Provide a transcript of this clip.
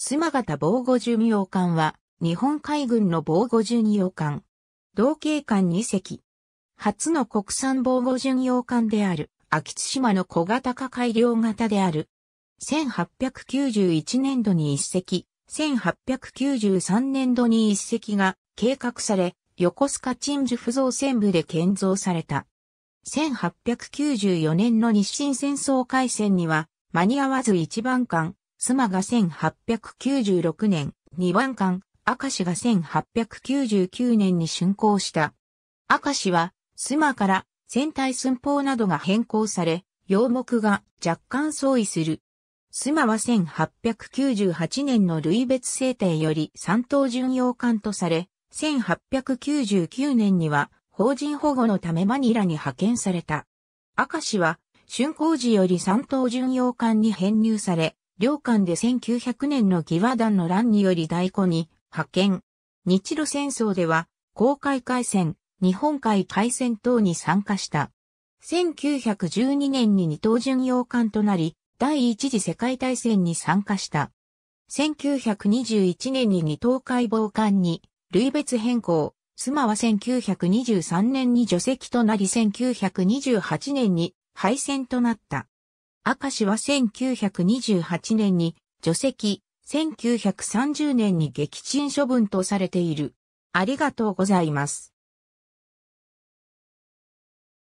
妻方防護巡洋艦は、日本海軍の防護巡洋艦。同型艦2隻。初の国産防護巡洋艦である、秋津島の小型化改良型である。1891年度に1隻、1893年度に1隻が計画され、横須賀鎮守不造船部で建造された。1894年の日清戦争開戦には間に合わず一番艦、妻が1896年、二番艦、赤石が1899年に竣工した。赤石は、妻から船体寸法などが変更され、洋木が若干相違する。妻は1898年の類別制定より三等巡洋艦とされ、1899年には法人保護のためマニラに派遣された。赤石は竣工時より三等巡洋艦に編入され、両艦で1900年の義和団の乱により大湖に派遣。日露戦争では、公海海戦、日本海海戦等に参加した。1912年に二等巡洋艦となり、第一次世界大戦に参加した。1921年に二等海防艦に類別変更。妻は1923年に除籍となり1928年に敗戦となった。明石は1928年に除籍、1930年に撃沈処分とされている。ありがとうございます。